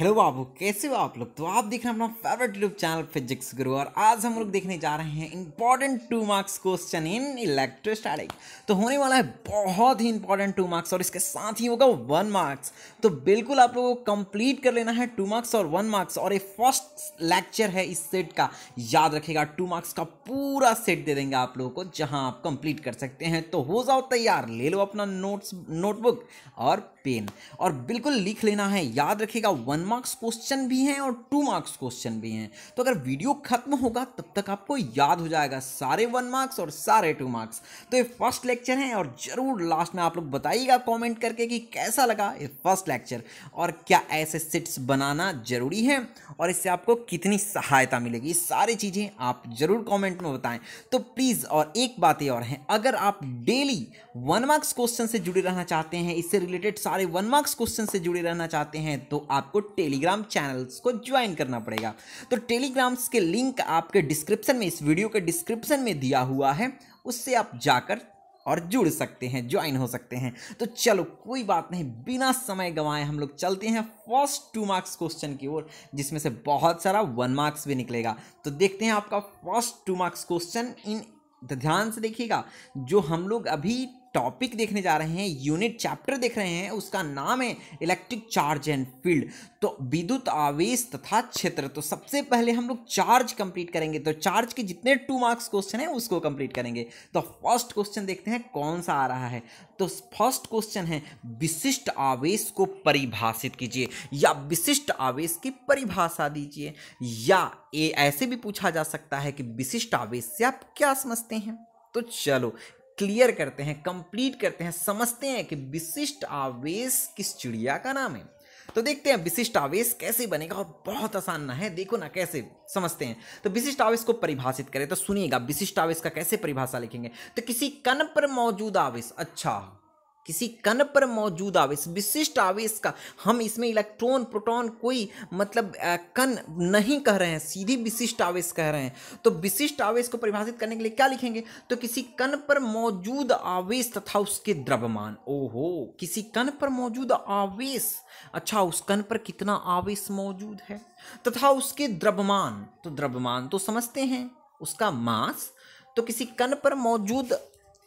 hello बाबू कैसे हो आप लोग तो आप देख रहे हैं अपना फेवरेट यूट्यूब चैनल फिजिक्स गुरु और आज हम लोग देखने जा रहे हैं important two marks question in electrostatic तो होने वाला है बहुत ही इंपॉर्टेंट टू मार्क्स और इसके साथ ही होगा वन मार्क्स तो बिल्कुल आप लोगों को कंप्लीट कर लेना है टू मार्क्स और वन मार्क्स और ये फर्स्ट लेक्चर है इस सेट का याद रखेगा टू मार्क्स का पूरा सेट दे देंगे आप लोगों को जहाँ आप कंप्लीट कर सकते हैं तो हो जाओ तैयार ले लो अपना नोट्स नोटबुक और पेन और बिल्कुल लिख लेना है याद रखिएगा वन मार्क्स क्वेश्चन भी हैं और टू मार्क्स क्वेश्चन भी हैं तो अगर वीडियो खत्म होगा तब तक आपको याद हो जाएगा सारे वन मार्क्स और सारे टू मार्क्स तो ये फर्स्ट लेक्चर है और ज़रूर लास्ट में आप लोग बताइएगा कॉमेंट करके कि कैसा लगा ये फर्स्ट लेक्चर और क्या ऐसे सिट्स बनाना ज़रूरी है और इससे आपको कितनी सहायता मिलेगी सारी चीज़ें आप ज़रूर कॉमेंट में बताएं तो प्लीज़ और एक बात ये और है अगर आप डेली वन मार्क्स क्वेश्चन से जुड़े रहना चाहते हैं इससे रिलेटेड सारे वन मार्क्स क्वेश्चन से जुड़े रहना चाहते हैं तो आपको टेलीग्राम चैनल्स को ज्वाइन करना पड़ेगा तो टेलीग्राम्स के लिंक आपके डिस्क्रिप्शन में इस वीडियो के डिस्क्रिप्शन में दिया हुआ है उससे आप जाकर और जुड़ सकते हैं ज्वाइन हो सकते हैं तो चलो कोई बात नहीं बिना समय गंवाए हम लोग चलते हैं फर्स्ट टू मार्क्स क्वेश्चन की ओर जिसमें से बहुत सारा वन मार्क्स भी निकलेगा तो देखते हैं आपका फर्स्ट टू मार्क्स क्वेश्चन इन ध्यान से देखिएगा जो हम लोग अभी टॉपिक देखने जा रहे हैं यूनिट चैप्टर देख रहे हैं उसका नाम है इलेक्ट्रिक चार्ज एंड फील्ड तो विद्युत आवेश तथा क्षेत्र तो सबसे पहले हम लोग चार्ज कंप्लीट करेंगे तो चार्ज के जितने टू मार्क्स क्वेश्चन है उसको कंप्लीट करेंगे तो फर्स्ट क्वेश्चन देखते हैं कौन सा आ रहा है तो फर्स्ट क्वेश्चन है विशिष्ट आवेश को परिभाषित कीजिए या विशिष्ट आवेश की परिभाषा दीजिए या ए ऐसे भी पूछा जा सकता है कि विशिष्ट आवेश से आप क्या समझते हैं तो चलो क्लियर करते हैं कंप्लीट करते हैं समझते हैं कि विशिष्ट आवेश किस चिड़िया का नाम है तो देखते हैं विशिष्ट आवेश कैसे बनेगा और बहुत आसान है देखो ना कैसे समझते हैं तो विशिष्ट आवेश को परिभाषित करें तो सुनिएगा विशिष्ट आवेश का कैसे परिभाषा लिखेंगे तो किसी कण पर मौजूद आवेश अच्छा किसी कण पर मौजूद आवेश विशिष्ट आवेश का हम इसमें इलेक्ट्रॉन प्रोटॉन कोई मतलब कण नहीं कह रहे हैं सीधी विशिष्ट आवेश कह रहे हैं तो विशिष्ट आवेश को परिभाषित करने के लिए क्या लिखेंगे तो किसी कण पर मौजूद आवेश तथा उसके द्रव्यमान ओहो किसी कण पर मौजूद आवेश अच्छा उस कण पर कितना आवेश मौजूद है तथा उसके द्रव्यमान तो द्रव्यमान तो समझते हैं उसका मास तो किसी कण पर मौजूद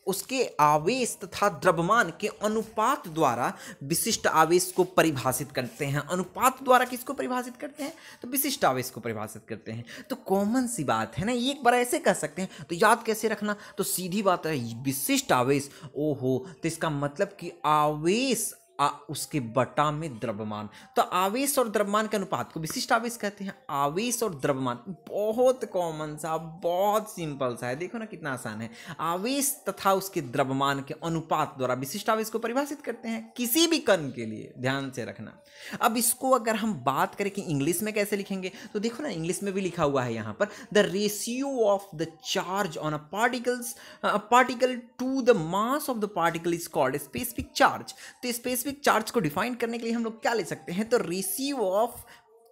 उसके आवेश तथा द्रव्यमान के अनुपात द्वारा विशिष्ट आवेश को परिभाषित करते हैं अनुपात द्वारा किसको परिभाषित करते हैं तो विशिष्ट आवेश को परिभाषित करते हैं तो कॉमन सी बात है ना ये एक बार ऐसे कह सकते हैं तो याद कैसे रखना तो सीधी बात है विशिष्ट आवेश ओहो तो इसका मतलब कि आवेश आ, उसके बटा में द्रव्यमान तो आवेश और द्रव्यमान के अनुपात को विशिष्ट आवेश कहते हैं आवेश और द्रव्यमान बहुत कॉमन सा बहुत सिंपल सा है देखो ना कितना आसान है आवेश तथा उसके द्रव्यमान के अनुपात द्वारा विशिष्ट आवेश को परिभाषित करते हैं किसी भी कण के लिए ध्यान से रखना अब इसको अगर हम बात करें कि इंग्लिश में कैसे लिखेंगे तो देखो ना इंग्लिश में भी लिखा हुआ है यहाँ पर the ratio of the charge on a particles particle to the mass of the particle is called specific charge तो स्पेस स्पेसिफिक चार्ज को डिफाइन करने के लिए हम लोग क्या ले सकते हैं तो receive of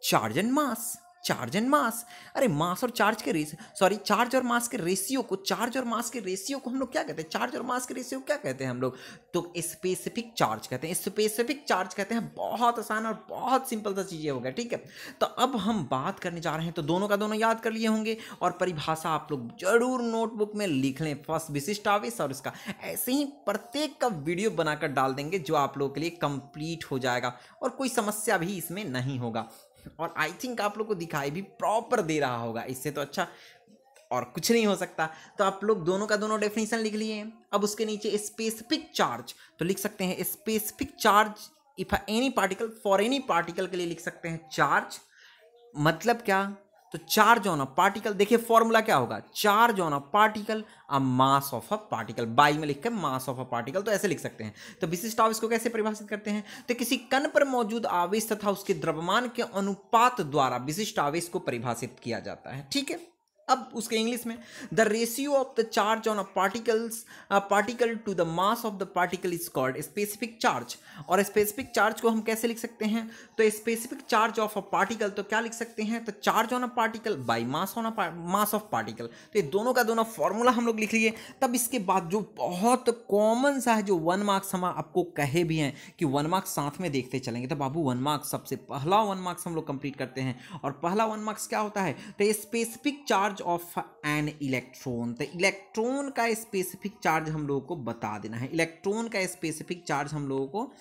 charge and mass charge and mass अरे मास और चार्ज के रेस सॉरी चार्ज और मास के रेशियो को चार्ज और मास के रेशियो को हम लोग क्या कहते हैं चार्ज और मास के रेशियो क्या कहते हैं हम लोग तो स्पेसिफिक चार्ज कहते हैं स्पेसिफिक चार्ज कहते हैं बहुत आसान और बहुत सिंपल सा चीज़ें हो गया ठीक है तो अब हम बात करने जा रहे हैं तो दोनों का दोनों याद कर लिए होंगे और परिभाषा आप लोग जरूर नोटबुक में लिख लें फर्स्ट विशिष्ट आवेश और इसका ऐसे ही प्रत्येक का वीडियो बनाकर डाल देंगे जो आप लोगों के लिए कंप्लीट हो जाएगा और कोई समस्या भी इसमें नहीं होगा और आई थिंक आप लोग को दिखाई भी प्रॉपर दे रहा होगा इससे तो अच्छा और कुछ नहीं हो सकता तो आप लोग दोनों का दोनों डेफिनेशन लिख लिए अब उसके नीचे स्पेसिफिक चार्ज तो लिख सकते हैं specific charge if any particle for any particle के लिए लिख सकते हैं चार्ज मतलब क्या तो चार्ज ऑन अ पार्टिकल देखिए फॉर्मूला क्या होगा charge on a particle a mass of a particle by में लिख के मास ऑफ अ पार्टिकल तो ऐसे लिख सकते हैं तो विशिष्ट आवेश को कैसे परिभाषित करते हैं तो किसी कण पर मौजूद आवेश तथा उसके द्रव्यमान के अनुपात द्वारा विशिष्ट आवेश को परिभाषित किया जाता है ठीक है अब उसके इंग्लिश में the ratio of the charge on a particles particle to the mass of the particle is called specific charge और स्पेसिफिक चार्ज को हम कैसे लिख सकते हैं तो specific charge of a particle तो क्या लिख सकते हैं तो charge on a particle by mass on a mass of particle तो ये दोनों का दोनों फॉर्मूला हम लोग लिख लिए तब इसके बाद जो बहुत कॉमन सा है जो वन मार्क्स हम आपको कहे भी हैं कि वन मार्क्स साथ में देखते चलेंगे तो बाबू वन मार्क्स सबसे पहला वन मार्क्स हम लोग कंप्लीट करते हैं और पहला वन मार्क्स क्या होता है तो specific charge of an electron तो इलेक्ट्रॉन का स्पेसिफिक चार्ज हम लोगों को बता देना है इलेक्ट्रॉन का स्पेसिफिक चार्ज हम लोगों को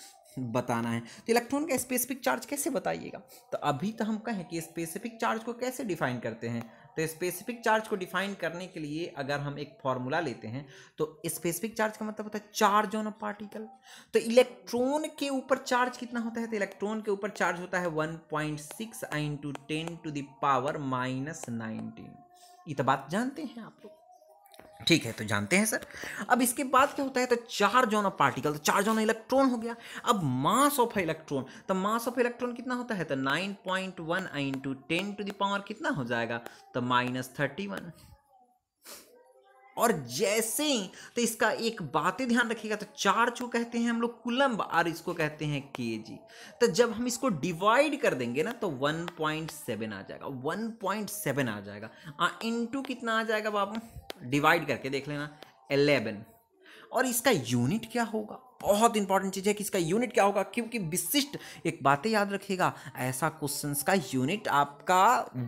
बताना है तो इलेक्ट्रॉन का स्पेसिफिक चार्ज कैसे बताइएगा तो अभी तो हम कहें कि स्पेसिफिक चार्ज को कैसे डिफाइन करते हैं तो स्पेसिफिक चार्ज को डिफाइन करने के लिए अगर हम एक फॉर्मूला लेते हैं तो स्पेसिफिक चार्ज का मतलब होता है चार्ज ऑन अ पार्टिकल तो इलेक्ट्रॉन के ऊपर चार्ज कितना होता है तो इलेक्ट्रॉन के ऊपर चार्ज होता है one point six into ten to the power minus nineteen ये तो बात जानते हैं आप लोग ठीक है तो जानते हैं सर अब इसके बाद क्या होता है तो चार जोन ऑफ पार्टिकल तो चार ऑन इलेक्ट्रॉन हो गया अब मास ऑफ इलेक्ट्रॉन तो मास ऑफ इलेक्ट्रॉन कितना होता है तो nine point one into ten to the power कितना हो जाएगा तो माइनस थर्टी वन और जैसे ही तो इसका एक बातें ध्यान रखिएगा तो चार्ज को कहते हैं हम लोग कुलम्ब और इसको कहते हैं के तो जब हम इसको डिवाइड कर देंगे ना तो 1.7 आ जाएगा 1.7 आ जाएगा हाँ इंटू कितना आ जाएगा बाबू डिवाइड करके देख लेना 11 और इसका यूनिट क्या होगा बहुत इंपॉर्टेंट चीज़ है कि इसका यूनिट क्या होगा क्योंकि विशिष्ट एक बातें याद रखिएगा ऐसा क्वेश्चन का यूनिट आपका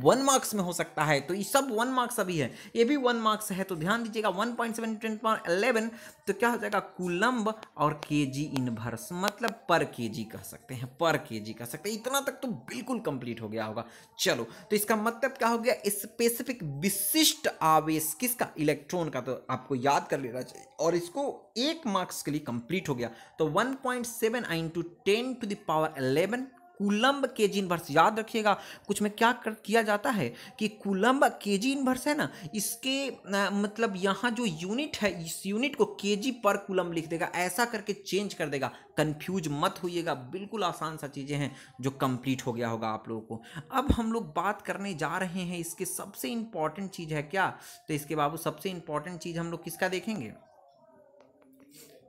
वन मार्क्स में हो सकता है तो ये सब वन मार्क्स अभी है ये भी वन मार्क्स है तो ध्यान दीजिएगा one point seven ten point तो क्या हो जाएगा कुलम्ब और के जी इनवर्स मतलब पर के जी कह सकते हैं पर के जी कह सकते हैं इतना तक तो बिल्कुल कंप्लीट हो गया होगा चलो तो इसका मतलब क्या हो गया स्पेसिफिक विशिष्ट आवेश किसका इलेक्ट्रॉन का तो आपको याद कर लेना चाहिए और इसको एक मार्क्स के लिए कंप्लीट हो गया गया तो one point seven into ten to the power eleven coulomb K G inverse याद रखिएगा कुछ में क्या कर, किया जाता है कि कुलम्ब के जी इनवर्स है ना इसके आ, मतलब यहाँ जो यूनिट है इस यूनिट को के जी पर कुलम्ब लिख देगा ऐसा करके चेंज कर देगा कंफ्यूज मत होइएगा बिल्कुल आसान सा चीज़ें हैं जो कंप्लीट हो गया होगा आप लोगों को अब हम लोग बात करने जा रहे हैं इसके सबसे इंपॉर्टेंट चीज़ है क्या तो इसके बाबू सबसे इंपॉर्टेंट चीज़ हम लोग किसका देखेंगे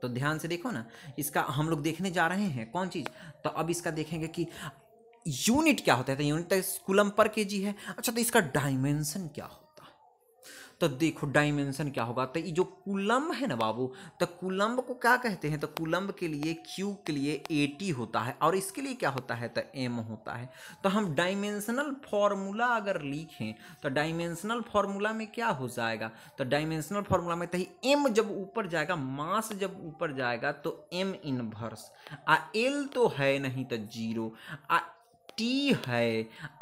तो ध्यान से देखो ना इसका हम लोग देखने जा रहे हैं कौन चीज़ तो अब इसका देखेंगे कि यूनिट क्या होता है तो यूनिट तो कुलम पर के जी है अच्छा तो इसका डायमेंशन क्या हो तो देखो डायमेंशन क्या होगा तो ये जो कुलम्ब है ना बाबू तो कुलम्ब को क्या कहते हैं तो कुलम्ब के लिए क्यू के लिए टी होता है और इसके लिए क्या होता है तो एम होता है तो हम डायमेंशनल फॉर्मूला अगर लिखें तो डायमेंशनल फॉर्मूला में क्या हो जाएगा तो डायमेंशनल फॉर्मूला में तो एम जब ऊपर जाएगा मास जब ऊपर जाएगा तो एम इनवर्स आ एल तो है नहीं तो जीरो आ टी है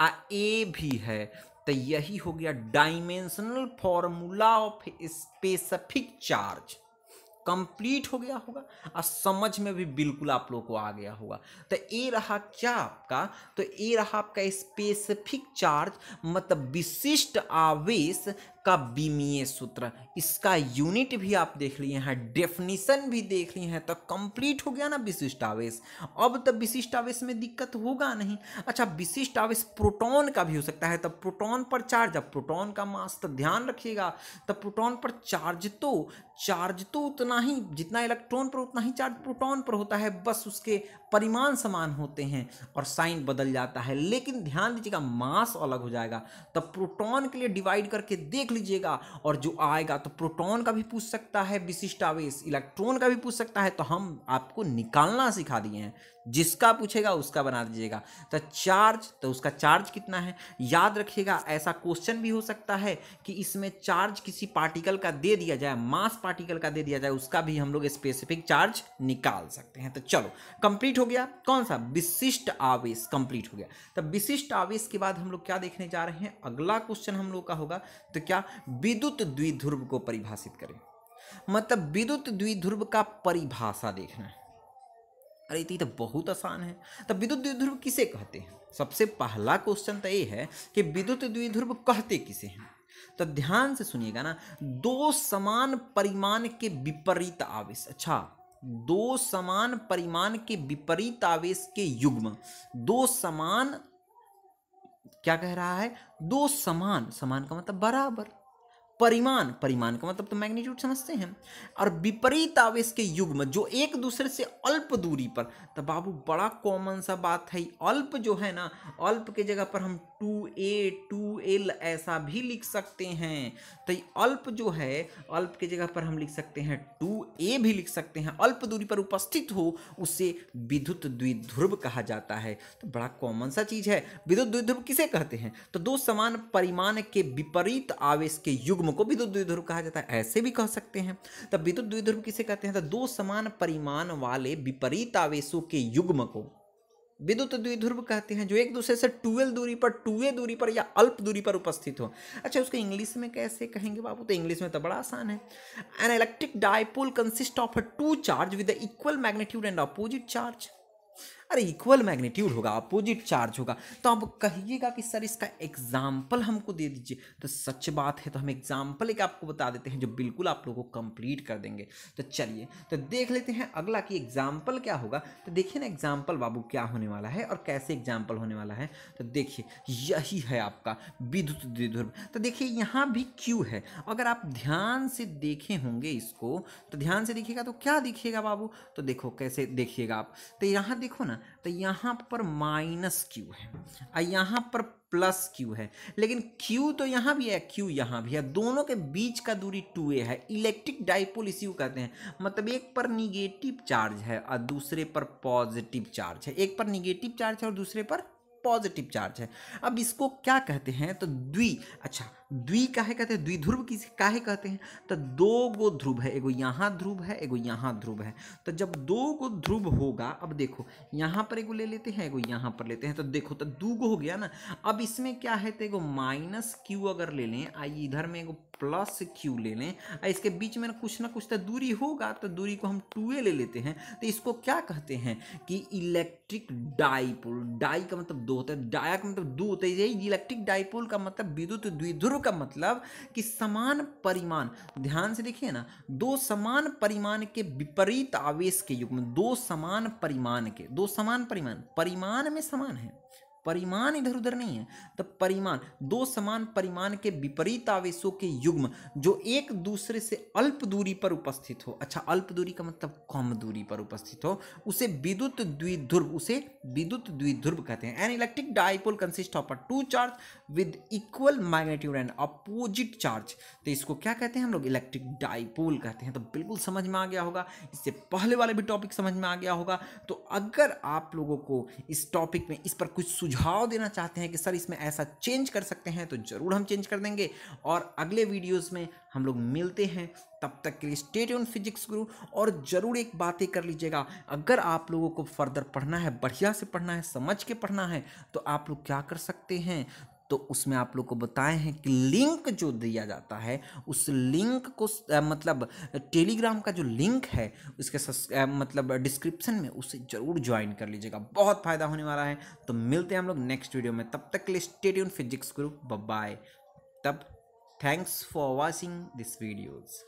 आ ए भी है तो यही हो गया dimensional formula of specific charge complete हो गया होगा और समझ में भी बिल्कुल आप लोग को आ गया होगा तो ये रहा क्या आपका तो ये रहा आपका स्पेसिफिक चार्ज मतलब विशिष्ट आवेश का बीमीय सूत्र इसका यूनिट भी आप देख लिए हैं डेफिनेशन भी देख लिए हैं तो कंप्लीट हो गया ना विशिष्ट आवेश अब तो विशिष्ट आवेश में दिक्कत होगा नहीं अच्छा विशिष्ट आवेश प्रोटॉन का भी हो सकता है तब प्रोटॉन पर चार्ज अब प्रोटॉन का मास तो ध्यान रखिएगा तब प्रोटॉन पर चार्ज तो चार्ज तो उतना ही जितना इलेक्ट्रॉन पर उतना ही चार्ज प्रोटॉन पर होता है बस उसके परिमाण समान होते हैं और साइन बदल जाता है लेकिन ध्यान दीजिएगा मास अलग हो जाएगा तब प्रोटॉन के लिए डिवाइड करके देख लीजिएगा और जो आएगा तो प्रोटॉन का भी पूछ सकता है विशिष्ट आवेश इलेक्ट्रॉन का भी पूछ सकता है तो हम आपको निकालना सिखा दिए हैं जिसका पूछेगा उसका बना दीजिएगा तो चार्ज तो उसका चार्ज कितना है याद रखिएगा ऐसा क्वेश्चन भी हो सकता है कि इसमें चार्ज किसी पार्टिकल का दे दिया जाए मास पार्टिकल का दे दिया जाए उसका भी हम लोग स्पेसिफिक चार्ज निकाल सकते हैं तो चलो कंप्लीट हो गया कौन सा विशिष्ट आवेश कंप्लीट हो गया तो विशिष्ट आवेश के बाद हम लोग क्या देखने जा रहे हैं अगला क्वेश्चन हम लोग का होगा तो क्या विद्युत द्विध्रुव को परिभाषित करें मतलब विद्युत द्विध्रुव का परिभाषा देखना है अरे ये तो बहुत आसान है तब विद्युत द्विध्रुव किसे कहते हैं सबसे पहला क्वेश्चन तो ये है कि विद्युत द्विध्रुव कहते किसे हैं तो ध्यान से सुनिएगा ना दो समान परिमाण के विपरीत आवेश अच्छा दो समान परिमाण के विपरीत आवेश के युग्म दो समान क्या कह रहा है दो समान समान का मतलब बराबर परिमाण परिमाण का मतलब तो मैग्नीट्यूड समझते हैं और विपरीत आवेश के युग्म जो एक दूसरे से अल्प दूरी पर तो बाबू बड़ा कॉमन सा बात है अल्प जो है ना अल्प के जगह पर हम टू 2l एल ऐसा भी लिख सकते हैं तो अल्प जो है अल्प के जगह पर हम लिख सकते हैं टू ए भी लिख सकते हैं अल्प दूरी पर उपस्थित हो उसे विद्युत द्विध्रुव कहा जाता है तो बड़ा कॉमन सा चीज है विद्युत द्विध्रुव किसे कहते हैं तो दो समान परिमाण के विपरीत आवेश के युग्म को विद्युत द्विध्रुव कहा जाता है ऐसे भी कह सकते हैं तब विद्युत द्विध्रुव किसे कहते हैं तो दो समान परिमाण वाले विपरीत आवेशों के युग्म को विद्युत द्विध्रुव कहते हैं जो एक दूसरे से टूएल दूरी पर टूए दूरी पर या अल्प दूरी पर उपस्थित हो अच्छा उसको इंग्लिश में कैसे कहेंगे बाबू तो इंग्लिश में तो बड़ा आसान है an electric dipole consist of a two charge with equal magnitude and opposite charge अरे इक्वल मैग्नीट्यूड होगा अपोजिट चार्ज होगा तो आप कहिएगा कि सर इसका एग्जाम्पल हमको दे दीजिए तो सच बात है तो हम एग्जाम्पल एक आपको बता देते हैं जो बिल्कुल आप लोगों को कंप्लीट कर देंगे तो चलिए तो देख लेते हैं अगला कि एग्जाम्पल क्या होगा तो देखिए ना एग्जाम्पल बाबू क्या होने वाला है और कैसे एग्जाम्पल होने वाला है तो देखिए यही है आपका विद्युत द्विध्रुव तो देखिए यहाँ भी क्यू है अगर आप ध्यान से देखे होंगे इसको तो ध्यान से देखिएगा तो क्या दिखेगा बाबू तो देखो कैसे देखिएगा आप तो यहाँ देखो ना तो यहाँ पर माइनस क्यू है और यहाँ पर प्लस क्यू है लेकिन क्यू तो यहाँ भी है क्यू यहाँ भी है दोनों के बीच का दूरी टू ए है इलेक्ट्रिक डाइपोल इसी को कहते हैं मतलब एक पर निगेटिव चार्ज है और दूसरे पर पॉजिटिव चार्ज है एक पर निगेटिव चार्ज है और दूसरे पर पॉजिटिव चार्ज है अब इसको क्या कहते हैं तो द्वि अच्छा द्वि काहे कहते हैं द्विध्रुव किस काहे कहते हैं तो दो गो ध्रुव है एगो यहाँ ध्रुव है एगो यहाँ ध्रुव है तो जब दो गो ध्रुव होगा अब देखो यहाँ पर एगो ले लेते हैं एगो यहाँ पर लेते हैं तो देखो तो दो गो हो गया ना अब इसमें क्या है तो एगो माइनस क्यू अगर ले लें आइए इधर में एगो प्लस क्यू ले लें इसके बीच में कुछ ना कुछ तो दूरी होगा तो दूरी को हम टू ए ले लेते हैं तो इसको क्या कहते हैं कि इलेक्ट्रिक डाइपोल डाई का मतलब दो होता है डाया का मतलब दो होता है यही इलेक्ट्रिक डाइपोल का मतलब विद्युत द्विध्रुव का मतलब कि समान परिमाण ध्यान से देखिए ना दो समान परिमाण के विपरीत आवेश के युग में दो समान परिमाण के दो समान परिमाण परिमाण में समान है परिमाण इधर उधर नहीं है तो परिमाण दो समान परिमाण के विपरीत आवेशों के युग्म जो एक दूसरे से अल्प दूरी पर उपस्थित हो अच्छा अल्प दूरी का मतलब कम दूरी पर उपस्थित हो उसे विद्युत द्विध्रुव उसे विद्युत द्विध्रुव कहते हैं an electric dipole consist of a two charge with equal magnitude and opposite charge तो इसको क्या कहते हैं हम लोग इलेक्ट्रिक डाइपोल कहते हैं तो बिल्कुल समझ में आ गया होगा इससे पहले वाले भी टॉपिक समझ में आ गया होगा तो अगर आप लोगों को इस टॉपिक में इस पर कुछ सुझाव देना चाहते हैं कि सर इसमें ऐसा चेंज कर सकते हैं तो ज़रूर हम चेंज कर देंगे और अगले वीडियोज़ में हम लोग मिलते हैं तब तक के लिए स्टेट ऑन फिजिक्स गुरु और ज़रूर एक बातें कर लीजिएगा अगर आप लोगों को फर्दर पढ़ना है बढ़िया से पढ़ना है समझ के पढ़ना है तो आप लोग क्या कर सकते हैं तो उसमें आप लोग को बताए हैं कि लिंक जो दिया जाता है उस लिंक को आ, मतलब टेलीग्राम का जो लिंक है उसके आ, मतलब डिस्क्रिप्शन में उसे ज़रूर ज्वाइन कर लीजिएगा बहुत फ़ायदा होने वाला है तो मिलते हैं हम लोग नेक्स्ट वीडियो में तब तक के लिए स्टेडियम फिजिक्स ग्रुप बाय तब thanks for watching this videos